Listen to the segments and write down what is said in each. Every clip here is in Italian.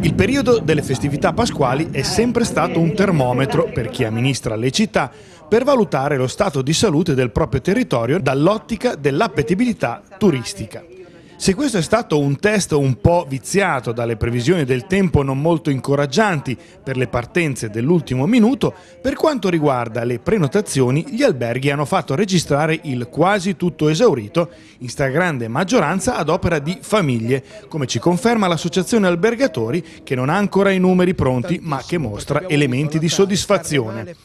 Il periodo delle festività pasquali è sempre stato un termometro per chi amministra le città per valutare lo stato di salute del proprio territorio dall'ottica dell'appetibilità turistica. Se questo è stato un test un po' viziato dalle previsioni del tempo non molto incoraggianti per le partenze dell'ultimo minuto, per quanto riguarda le prenotazioni, gli alberghi hanno fatto registrare il quasi tutto esaurito, in stragrande maggioranza ad opera di famiglie, come ci conferma l'associazione albergatori che non ha ancora i numeri pronti ma che mostra elementi di soddisfazione.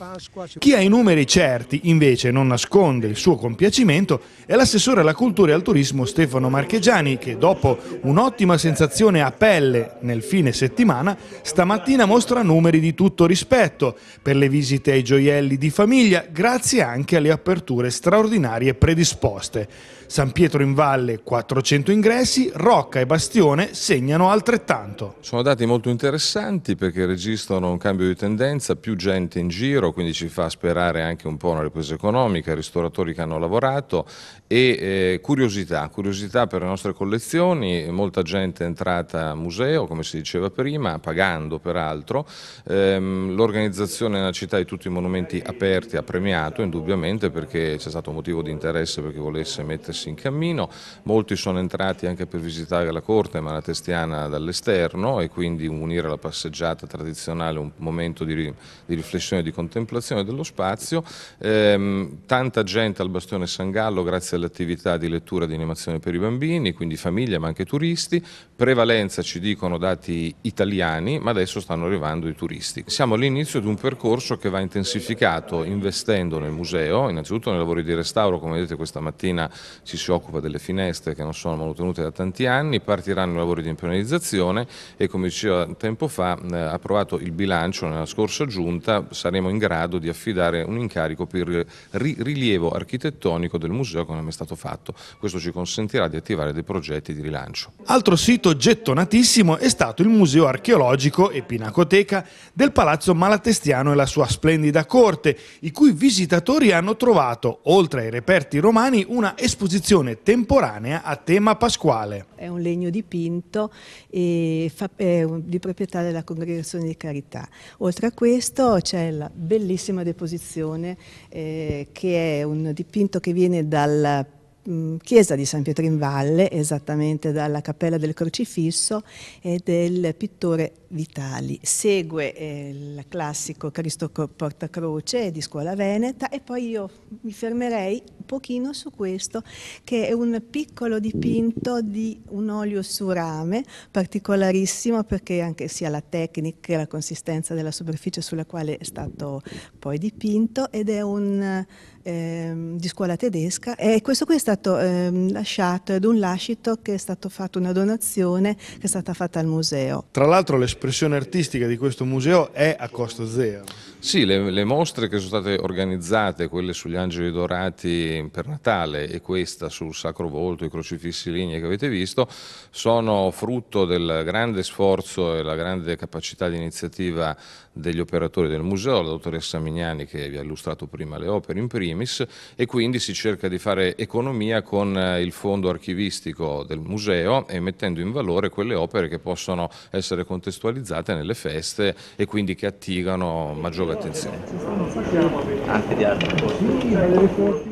Chi ha i numeri certi invece non nasconde il suo compiacimento è l'assessore alla cultura e al turismo Stefano Marchegiani Romani che dopo un'ottima sensazione a pelle nel fine settimana, stamattina mostra numeri di tutto rispetto per le visite ai gioielli di famiglia grazie anche alle aperture straordinarie predisposte. San Pietro in Valle 400 ingressi, Rocca e Bastione segnano altrettanto. Sono dati molto interessanti perché registrano un cambio di tendenza, più gente in giro, quindi ci fa sperare anche un po' una ripresa economica, ristoratori che hanno lavorato e eh, curiosità, curiosità per le nostre nostre collezioni, molta gente è entrata a museo, come si diceva prima, pagando peraltro, ehm, l'organizzazione nella città di tutti i monumenti aperti ha premiato indubbiamente perché c'è stato un motivo di interesse per chi volesse mettersi in cammino, molti sono entrati anche per visitare la corte malatestiana dall'esterno e quindi unire la passeggiata tradizionale un momento di, di riflessione e di contemplazione dello spazio, ehm, tanta gente al bastione San Gallo grazie all'attività di lettura e di animazione per i bambini, quindi famiglie ma anche turisti, prevalenza ci dicono dati italiani, ma adesso stanno arrivando i turisti. Siamo all'inizio di un percorso che va intensificato investendo nel museo, innanzitutto nei lavori di restauro, come vedete questa mattina ci si occupa delle finestre che non sono manutenute da tanti anni, partiranno i lavori di impenalizzazione e come diceva tempo fa, eh, approvato il bilancio nella scorsa giunta, saremo in grado di affidare un incarico per il rilievo architettonico del museo come non è stato fatto. Questo ci consentirà di attivare dei progetti progetti di rilancio. Altro sito gettonatissimo è stato il Museo archeologico e pinacoteca del Palazzo Malatestiano e la sua splendida corte, i cui visitatori hanno trovato, oltre ai reperti romani, una esposizione temporanea a tema pasquale. È un legno dipinto fa, di proprietà della Congregazione di Carità. Oltre a questo c'è la bellissima deposizione eh, che è un dipinto che viene dal Mm, chiesa di San Pietro in Valle, esattamente dalla Cappella del Crocifisso, e del pittore Vitali. Segue eh, il classico Cristo Portacroce di Scuola Veneta e poi io mi fermerei pochino su questo che è un piccolo dipinto di un olio su rame, particolarissimo perché anche sia la tecnica che la consistenza della superficie sulla quale è stato poi dipinto ed è un ehm, di scuola tedesca e questo qui è stato ehm, lasciato ad un lascito che è stato fatto una donazione che è stata fatta al museo. Tra l'altro l'espressione artistica di questo museo è a costo zero. Sì, le, le, mostre che sono state organizzate, quelle sugli angeli dorati per Natale e questa sul Sacro Volto, i crocifissi lignei che avete visto, sono frutto del grande sforzo e la grande capacità di iniziativa degli operatori del museo, la dottoressa Mignani che vi ha illustrato prima le opere in primis e quindi si cerca di fare economia con eh, il fondo archivistico del museo e mettendo in valore quelle opere che possono essere contestualizzate nelle feste e quindi che attigano maggiormente l'attenzione.